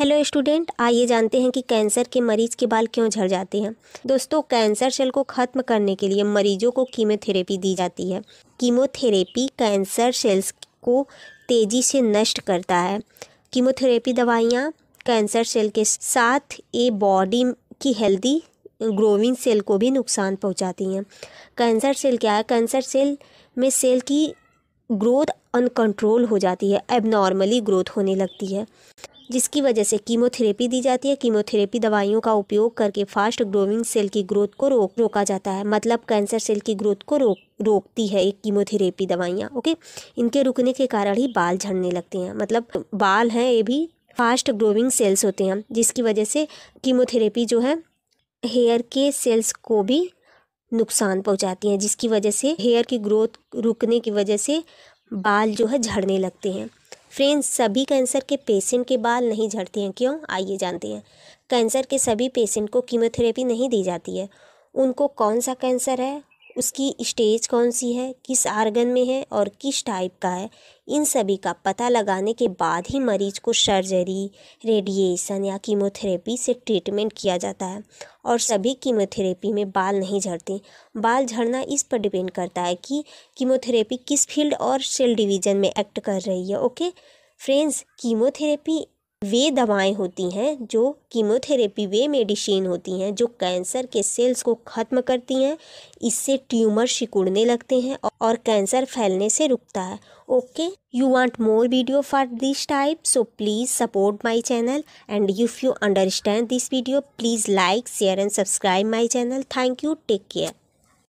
hello student आइए जानते हैं कि कैंसर के मरीज के बाल क्यों झड़ जाते हैं दोस्तों कैंसर सेल को ख़त्म करने के लिए मरीजों को कीमोथेरेपी दी जाती है कीमोथेरेपी कैंसर सेल्स को तेज़ी से नष्ट करता है कीमोथेरेपी दवाइयाँ कैंसर सेल के साथ ए बॉडी की हेल्दी ग्रोविंग सेल को भी नुकसान पहुँचाती हैं कैंसर सेल क्या है कैंसर सेल में सेल की ग्रोथ अनकंट्रोल हो जाती है एबनॉर्मली ग्रोथ होने लगती है जिसकी वजह से कीमोथेरेपी दी जाती है कीमोथेरेपी दवाइयों का उपयोग करके फास्ट ग्रोविंग सेल की ग्रोथ को रोक रोका जाता है मतलब कैंसर सेल की ग्रोथ को रोक रोकती है एक कीमोथेरेपी दवाइयाँ ओके इनके रुकने के कारण ही बाल झड़ने लगते हैं मतलब बाल हैं ये भी फास्ट ग्रोविंग सेल्स होते हैं जिसकी वजह से कीमोथेरेपी जो है हेयर के सेल्स को भी नुकसान पहुंचाती हैं जिसकी वजह से हेयर की ग्रोथ रुकने की वजह से बाल जो है झड़ने लगते हैं फ्रेंड्स सभी कैंसर के पेशेंट के बाल नहीं झड़ते हैं क्यों आइए जानते हैं कैंसर के सभी पेशेंट को कीमोथेरेपी नहीं दी जाती है उनको कौन सा कैंसर है उसकी स्टेज कौन सी है किस आर्गन में है और किस टाइप का है इन सभी का पता लगाने के बाद ही मरीज को सर्जरी रेडिएशन या कीमोथेरेपी से ट्रीटमेंट किया जाता है और सभी कीमोथेरेपी में बाल नहीं झड़ते बाल झड़ना इस पर डिपेंड करता है कि कीमोथेरेपी किस फील्ड और सेल डिवीज़न में एक्ट कर रही है ओके फ्रेंड्स कीमोथेरेपी वे दवाएं होती हैं जो कीमोथेरेपी वे मेडिसिन होती हैं जो कैंसर के सेल्स को ख़त्म करती हैं इससे ट्यूमर सिकुड़ने लगते हैं और कैंसर फैलने से रुकता है okay you want more video for this type so please support my channel and if you understand this video please like share and subscribe my channel thank you take care